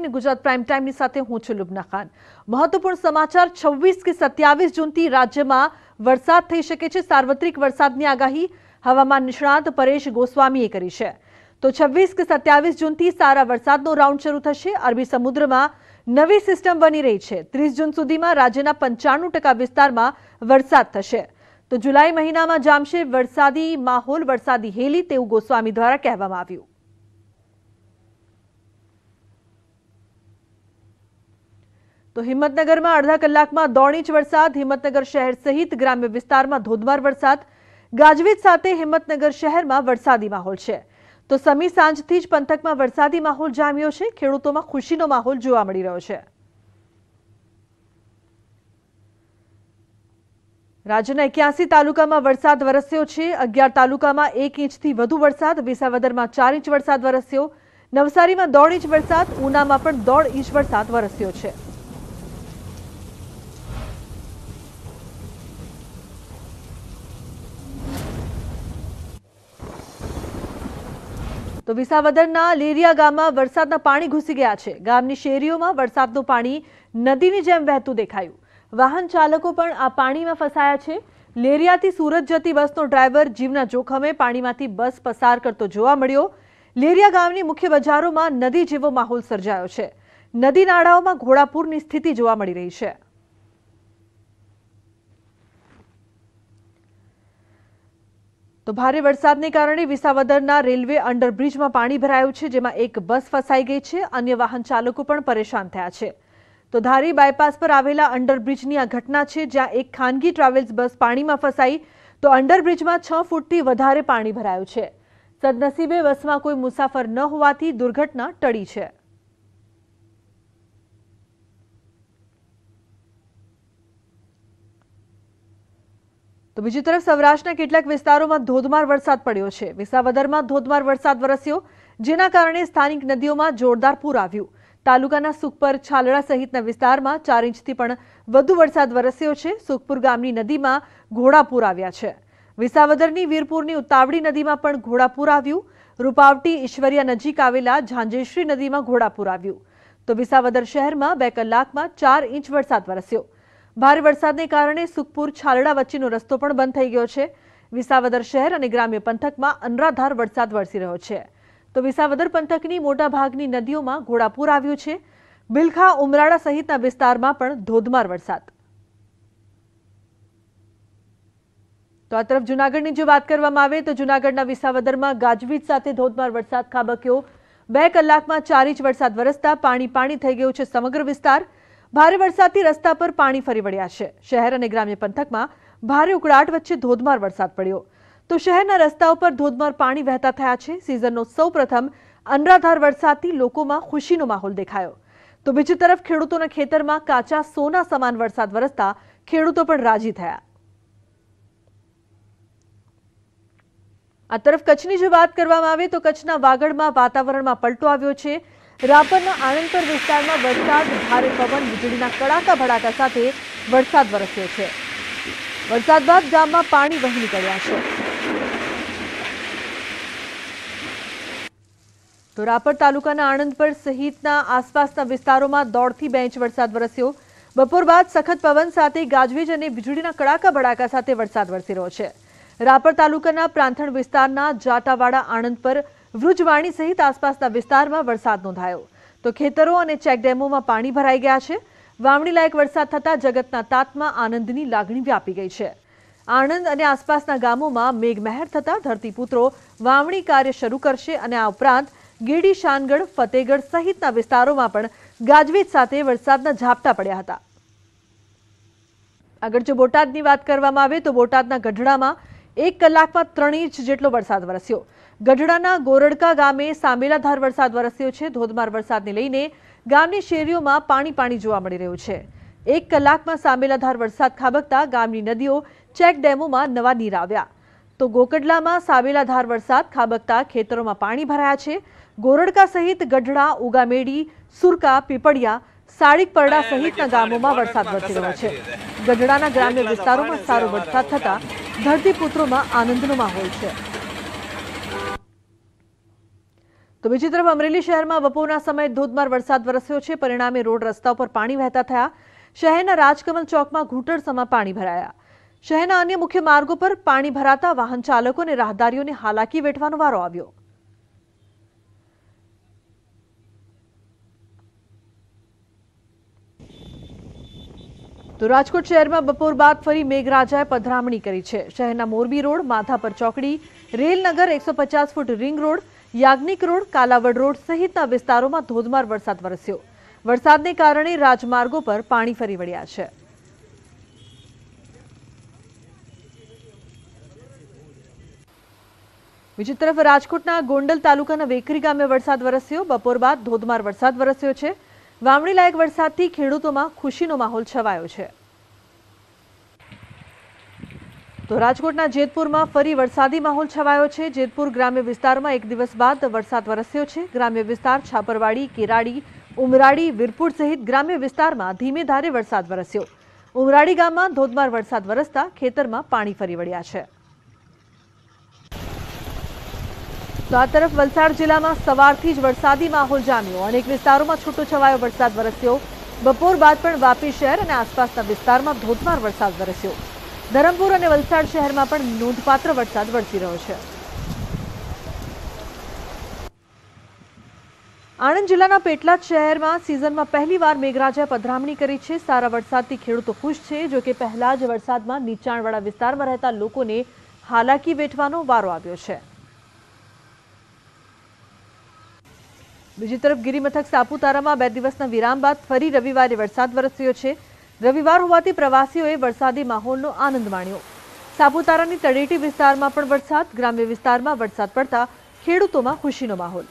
ની ગુજરાત પ્રાઇમ ટાઇમની સાથે હું ચુલુબનાખાન મહત્વપૂર્ણ સમાચાર 26 કે 27 જૂન તી રાજ્યમાં વરસાદ થઈ શકે છેાર્વત્રીક વરસાદની આગાહી હવામાન નિષ્ણાંત પરેશ ગોસ્વામીએ કરી છે તો 26 કે 27 જૂન થી સારા વરસાદનો રાઉન્ડ શરૂ થશે અરબી સમુદ્રમાં નવી સિસ્ટમ બની રહી છે 30 જૂન સુધીમાં રાજ્યના 95% વિસ્તારમાં વરસાદ થશે તો જુલાઈ મહિનામાં જામશે વરસાદી માહોલ વરસાદી હેલી તેઉ ગોસ્વામી દ્વારા કહેવામાં આવ્યું તો હિંમતનગરમાં અડધા કલાકમાં દોણીચ વરસાદ હિંમતનગર શહેર સહિત ગ્રામ્ય વિસ્તારમાં ધોધમાર વરસાદ ગાજવીજ સાથે હિંમતનગર શહેરમાં વરસાદી માહોલ છે તો સમી સાંજ થી જ પંતકમાં વરસાદી માહોલ જામ્યો છે ખેડૂતોમાં ખુશીનો માહોલ જોવા મળી રહ્યો છે રાજન 81 તાલુકામાં વરસાદ વરસ્યો છે 11 તાલુકામાં 1 ઇંચ થી વધુ વરસાદ વિસાવદરમાં 4 ઇંચ વરસાદ વરસ્યો નવસારીમાં દોણીચ વરસાદ ઉનામામાં પણ દોળ ઇંચ વરસાદ વરસ્યો છે વિસાવદણના લેરિયા ગામમાં વરસાદનું પાણી ઘૂસી ગયું છે ગામની શેરીઓમાં વરસાદનું પાણી નદીની જેમ વહેતું દેખાયું વાહન ચાલકો પણ આ પાણીમાં ફસાયા છે લેરિયાથી સુરત જતી バス નો ડ્રાઈવર જીવના જોખમે પાણીમાંથી બસ પસાર કરતો જોવા મળ્યો લેરિયા ગામની મુખ્ય બજારોમાં નદી જેવો માહોલ સર્જાયો છે નદી નાળામાં ઘોડાપુરની સ્થિતિ જોવા મળી રહી છે भारी बरसात के कारण विसावदरना रेलवे अंडर ब्रिज में पानी भरा हुआ है जेमा एक बस फसाई गई है अन्य वाहन चालकों पण परेशान થયા છે તો ધારી બાયપાસ પર આવેલા અંડરબ્રિજ ની આ ઘટના છે જ્યાં એક ખાનગી ટ્રાવેલ્સ બસ પાણીમાં ફસાઈ તો અંડરબ્રિજમાં 6 ફૂટથી વધારે પાણી ભરાયું છે સદનસીબે બસમાં કોઈ મુસાફર ન હોવાથી દુર્ઘટના ટળી છે વિજી તરફ સૌરાષ્ટ્રના કેટલાક વિસ્તારોમાં ધોધમાર વરસાદ પડ્યો છે વિસાવદરમાં ધોધમાર વરસાદ વરસ્યો જેના કારણે સ્થાનિક નદીઓમાં જોરદાર પૂર આવ્યું તાલુકાના સુખપુર છાલડા સહિતના વિસ્તારમાં 4 ઇંચ થી પણ વધુ વરસાદ વરસ્યો છે સુખપુર ગામની નદીમાં ઘોડાપૂર આવ્યું છે વિસાવદરની વીરપુરની ઉતાવડી નદીમાં પણ ઘોડાપૂર આવ્યું રૂપાવટી ઈશ્વરિયા નજીક આવેલા ઝાંજેશ્રી નદીમાં ઘોડાપૂર આવ્યું તો વિસાવદર શહેરમાં બે કલાકમાં 4 ઇંચ વરસાદ વરસ્યો भारी बरसातને કારણે સુખપુર ચાલડા વચ્ચેનો રસ્તો પણ બંધ થઈ ગયો છે વિસાવદર શહેર અને ગ્રામ્ય પંથકમાં અનરાધાર વરસાદ વરસી રહ્યો છે તો વિસાવદર પંથકની મોટા ભાગની નદીઓમાં ઘોડાપૂર આવ્યો છે બિલખા ઉમરાડા સહિતના વિસ્તારમાં પણ ધોધમાર વરસાદ તો આ તરફ જૂનાગઢની જે વાત કરવામાં આવે તો જૂનાગઢના વિસાવદરમાં ગાજવીજ સાથે ધોધમાર વરસાદ ખાબક્યો 2 કલાકમાં 4 ઇંચ વરસાદ વરસતા પાણી પાણી થઈ ગયું છે સમગ્ર વિસ્તાર ભારે વરસાદથી રસ્તા પર પાણી ફરી વળ્યા છે શહેર અને ગ્રામ્ય પંથકમાં ભારે ઉકડાટ વચ્ચે ધોધમાર વરસાદ પડ્યો તો શહેરના રસ્તાઓ પર ધોધમાર પાણી વહેતા રહ્યા છે સીઝનનો સૌપ્રથમ અનરાધાર વરસાદથી લોકોમાં ખુશીનો માહોલ દેખાયો તો બીજી તરફ ખેડૂતોના ખેતરમાં કાચા સોના સમાન વરસાદ વરસતા ખેડૂતો પણ રાજી થયા આ તરફ કચ્છની જો વાત કરવામાં આવે તો કચ્છના વાગડમાં વાતાવરણમાં પલ્ટો આવ્યો છે રાપરના આણંદ પર વિસ્તારમાં વરસાદ ભારે પવન વીજળીના કડાકા ભડાકા સાથે વરસાદ વરસ્યો છે વરસાદ બાદ જામમાં પાણી વહી નીકળ્યા છે તો રાપર તાલુકાના આણંદ પર સહિતના આસપાસના વિસ્તારોમાં દોડથી બેંચ વરસાદ વરસ્યો બપોર બાદ સખત પવન સાથે ગાજવીજ અને વીજળીના કડાકા ભડાકા સાથે વરસાદ વરસી રહ્યો છે રાપર તાલુકાના પ્રાંતણ વિસ્તારના જાટાવાડા આણંદ પર વૃજવાણી સહિત આસપાસના વિસ્તારમાં વરસાદ નોંધાયો તો ખેતરો અને ચેકડેમોમાં પાણી ભરાઈ ગયા છે વાવણી લાયક વરસાદ થતાં જગતના તાતમાં આનંદની લાગણી વ્યાપી ગઈ છે આણંદ અને આસપાસના ગામોમાં મેઘમહેર થતાં ધરતીપુત્રો વાવણી કાર્ય શરૂ કરશે અને આ ઉપરાંત ગીડી શાનગઢ ફતેગઢ સહિતના વિસ્તારોમાં પણ ગાજવીજ સાથે વરસાદના ઝાપટા પડ્યા હતા આગળ જો બોટાદની વાત કરવામાં આવે તો બોટાદના ગઢડામાં એક કલાકમાં ત્રણ ઇંચ જેટલો વરસાદ વરસ્યો ગઢડાના ગોરડકા ગામે સાંબેલાધાર વરસાદ વરસ્યો છે ધોધમાર વરસાદને લઈને ગામની શેરીઓમાં પાણી પાણી જોવા મળી રહ્યું છે એક કલાકમાં સાંબેલાધાર વરસાદ ખાબકતા ગામની નદીઓ ચેક ડેમોમાં નવા નીર આવ્યા તો ગોકડલામાં સાંબેલાધાર વરસાદ ખાબકતા ખેતરોમાં પાણી ભરાયા છે ગોરડકા સહિત ગઢડા ઉગામેડી સુરકા પીપળિયા સાડીક પરડા સહિતના ગામોમાં વરસાદ વરસી રહ્યો છે ગઢડાના ગ્રામ્ય વિસ્તારોમાં સારો વરસાદ થતાં धरती पुत्रो માં આનંદનો માહોલ છે તો બીજી તરફ અમરેલી શહેરમાં બપોરના સમય ધોધમાર વરસાદ વરસ્યો છે પરિણામે રોડ રસ્તા પર પાણી વહેતા થયા શહેરના રાજકમલ ચોકમાં ઘૂટર સમા પાણી ભરાયા શહેરના અન્ય મુખ્ય માર્ગો પર પાણી ભરાતા વાહન ચાલકોને રાહદારીઓને હાલાકી વેઠવાનો વારો આવ્યો તો રાજકોટ શહેરમાં બપોર બાદ ફરી મેઘરાજાએ પધરામણી કરી છે શહેરના મોરબી રોડ માધાપર ચોકડી રેલનગર એકસો પચાસ foot ring road Yagnik road Kalawad road સહિતના વિસ્તારોમાં ધોધમાર વરસાદ વરસ્યો વરસાદને કારણે રાજમાર્ગો પર પાણી ફરી વળ્યા છે બીજી તરફ રાજકોટના ગોંડલ તાલુકાના વેકરી ગામે વરસાદ વરસ્યો બપોર બાદ ધોધમાર વરસાદ વરસ્યો છે વાવણી લાયક વરસાદથી ખેડૂતોમાં ખુશીનો માહોલ છવાયો છે તો રાજકોટના જેતપુરમાં ફરી વરસાદી માહોલ છવાયો છે જેતપુર ગ્રામ્ય વિસ્તારમાં એક દિવસ બાદ વરસાદ વરસ્યો છે ગ્રામ્ય વિસ્તાર છાપરવાડી કેરાડી ઉમરાડી વીરપુર સહિત ગ્રામ્ય વિસ્તારમાં ધીમે ધારે વરસાદ વરસ્યો ઉમરાડી ગામમાં ધોધમાર વરસાદ વરસતા ખેતરમાં પાણી ફરી વળ્યા છે તો આ તરફ વલસાડ જિલ્લામાં સવારથી જ વરસાદી માહોલ જામ્યો અનેક વિસ્તારોમાં છૂટો છવાયો વરસાદ વરસ્યો બપોર બાદ પણ વાપી શહેર અને આસપાસના વિસ્તારમાં ધોધમાર વરસાદ વરસ્યો ધરમપુર અને વલસાડ શહેરમાં પણ નોંધપાત્ર વરસાદ વરસી રહ્યો છે આણંદ જિલ્લાના પેટલાદ શહેરમાં સિઝનમાં પહેલીવાર મેઘરાજાએ પધરામણી કરી છે સારા વરસાદથી ખેડૂતો ખુશ છે જોકે પહેલા જ વરસાદમાં નીચાણવાળા વિસ્તારમાં રહેતા લોકોને હાલાકી વેઠવાનો વારો આવ્યો છે બીજી તરફ ગિરિમથક સાપુતારામાં બે દિવસના વિરામ બાદ ફરી રવિવારે વરસાદ વરસ્યો છે રવિવાર હોવાથી પ્રવાસીઓએ વરસાદી માહોલનો આનંદ માણ્યો સાપુતારાની તળેટી વિસ્તારમાં પણ વરસાદ ગ્રામ્ય વિસ્તારમાં વરસાદ પડતા ખેડૂતોમાં ખુશીનો માહોલ